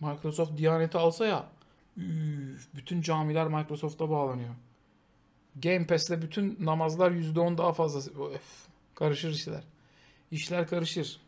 Microsoft Diyanet'i alsa ya üf, bütün camiler Microsoft'a bağlanıyor. Game Pass'te bütün namazlar %10 daha fazla. Öf, karışır işler. İşler karışır.